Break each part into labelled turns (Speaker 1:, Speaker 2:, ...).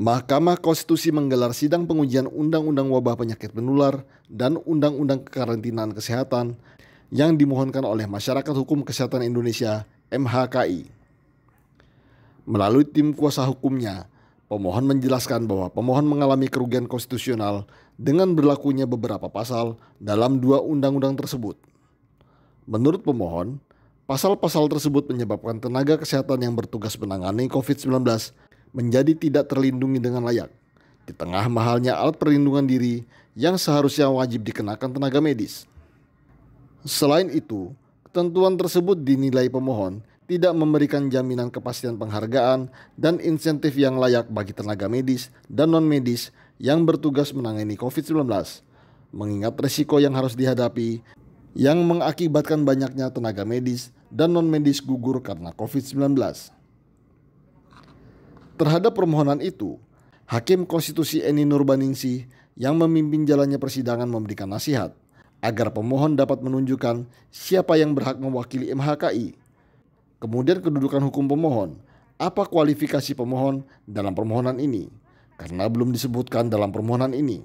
Speaker 1: Mahkamah Konstitusi menggelar sidang pengujian Undang-Undang Wabah Penyakit Menular dan Undang-Undang Kekarantinaan Kesehatan yang dimohonkan oleh Masyarakat Hukum Kesehatan Indonesia MHKI. Melalui tim kuasa hukumnya, pemohon menjelaskan bahwa pemohon mengalami kerugian konstitusional dengan berlakunya beberapa pasal dalam dua undang-undang tersebut. Menurut pemohon, pasal-pasal tersebut menyebabkan tenaga kesehatan yang bertugas menangani COVID-19 menjadi tidak terlindungi dengan layak. Di tengah mahalnya alat perlindungan diri yang seharusnya wajib dikenakan tenaga medis. Selain itu, ketentuan tersebut dinilai pemohon tidak memberikan jaminan kepastian penghargaan dan insentif yang layak bagi tenaga medis dan non-medis yang bertugas menangani COVID-19, mengingat risiko yang harus dihadapi yang mengakibatkan banyaknya tenaga medis dan non-medis gugur karena COVID-19. Terhadap permohonan itu, Hakim Konstitusi Eni Nurbaningsih yang memimpin jalannya persidangan memberikan nasihat agar pemohon dapat menunjukkan siapa yang berhak mewakili MHKI. Kemudian kedudukan hukum pemohon, apa kualifikasi pemohon dalam permohonan ini? Karena belum disebutkan dalam permohonan ini.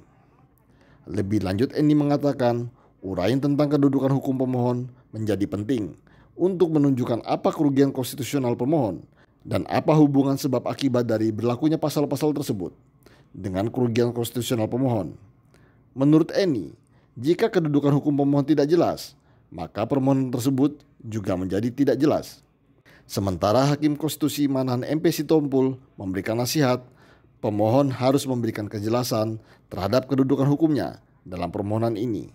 Speaker 1: Lebih lanjut Eni mengatakan, uraian tentang kedudukan hukum pemohon menjadi penting untuk menunjukkan apa kerugian konstitusional pemohon dan apa hubungan sebab akibat dari berlakunya pasal-pasal tersebut dengan kerugian konstitusional pemohon. Menurut Eni, jika kedudukan hukum pemohon tidak jelas, maka permohonan tersebut juga menjadi tidak jelas. Sementara Hakim Konstitusi Manahan MP Sitompul memberikan nasihat, pemohon harus memberikan kejelasan terhadap kedudukan hukumnya dalam permohonan ini.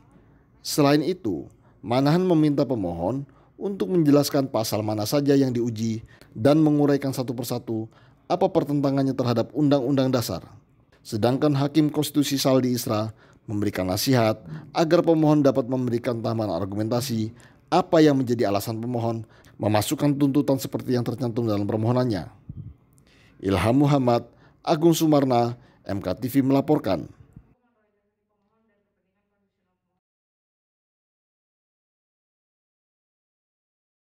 Speaker 1: Selain itu, Manahan meminta pemohon untuk menjelaskan pasal mana saja yang diuji dan menguraikan satu persatu apa pertentangannya terhadap Undang-Undang Dasar. Sedangkan Hakim Konstitusi Saldi Isra memberikan nasihat agar pemohon dapat memberikan tambahan argumentasi apa yang menjadi alasan pemohon memasukkan tuntutan seperti yang tercantum dalam permohonannya. Ilham Muhammad, Agung Sumarna, MKTV melaporkan.